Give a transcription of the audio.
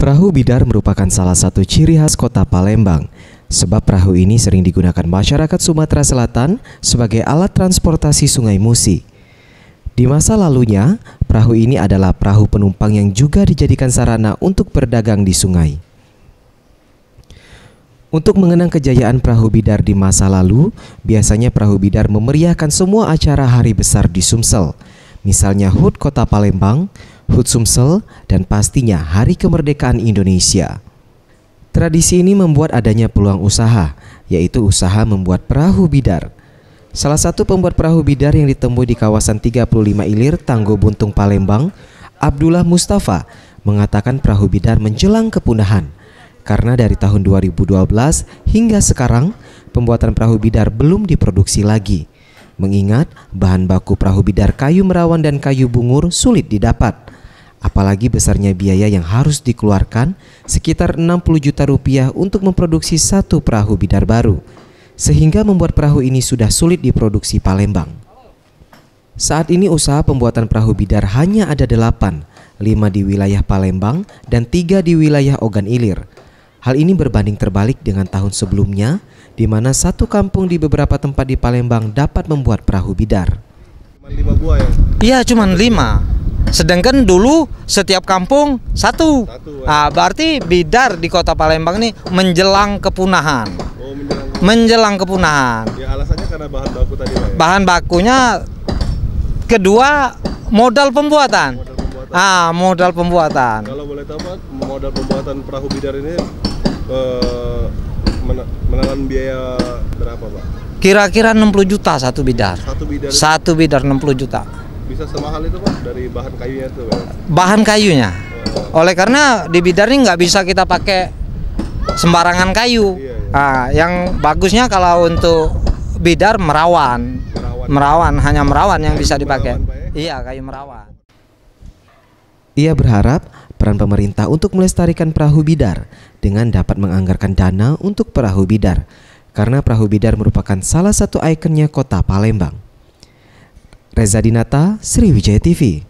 Perahu bidar merupakan salah satu ciri khas kota Palembang, sebab perahu ini sering digunakan masyarakat Sumatera Selatan sebagai alat transportasi Sungai Musi. Di masa lalunya, perahu ini adalah perahu penumpang yang juga dijadikan sarana untuk berdagang di sungai. Untuk mengenang kejayaan perahu bidar di masa lalu, biasanya perahu bidar memeriahkan semua acara hari besar di Sumsel, misalnya HUT Kota Palembang, Hut Sumsel, dan pastinya Hari Kemerdekaan Indonesia. Tradisi ini membuat adanya peluang usaha, yaitu usaha membuat perahu bidar. Salah satu pembuat perahu bidar yang ditemui di kawasan 35 Ilir, Tanggo Buntung, Palembang, Abdullah Mustafa, mengatakan perahu bidar menjelang kepunahan. Karena dari tahun 2012 hingga sekarang, pembuatan perahu bidar belum diproduksi lagi. Mengingat bahan baku perahu bidar kayu merawan dan kayu bungur sulit didapat apalagi besarnya biaya yang harus dikeluarkan sekitar 60 juta rupiah untuk memproduksi satu perahu bidar baru, sehingga membuat perahu ini sudah sulit diproduksi Palembang. Saat ini usaha pembuatan perahu bidar hanya ada delapan, lima di wilayah Palembang dan tiga di wilayah Ogan Ilir. Hal ini berbanding terbalik dengan tahun sebelumnya, di mana satu kampung di beberapa tempat di Palembang dapat membuat perahu bidar. Ya? Iya, cuma lima. Sedangkan dulu setiap kampung satu. satu eh. ah, berarti bidar di kota Palembang ini menjelang kepunahan. Oh, menjelang. menjelang kepunahan. Ya alasannya karena bahan baku tadi. ya? Bahan bakunya kedua modal pembuatan. Modal pembuatan. Ah, modal pembuatan. Kalau boleh tahu Pak, modal pembuatan perahu bidar ini eh, menelan biaya berapa, Pak? Kira-kira 60 juta satu bidar. Satu bidar. Satu bidar 60 juta bisa semahal itu pak dari bahan kayunya itu pak? Bahan kayunya. Oh. Oleh karena di bidar ini nggak bisa kita pakai sembarangan kayu. Iya, iya. Nah, yang bagusnya kalau untuk bidar merawan. Merawan, merawan. hanya merawan yang kayu bisa dipakai. Merawan, ya? iya, kayu merawan. Ia berharap peran pemerintah untuk melestarikan perahu bidar dengan dapat menganggarkan dana untuk perahu bidar karena perahu bidar merupakan salah satu ikonnya kota Palembang. Reza Dinata, Sriwijaya TV.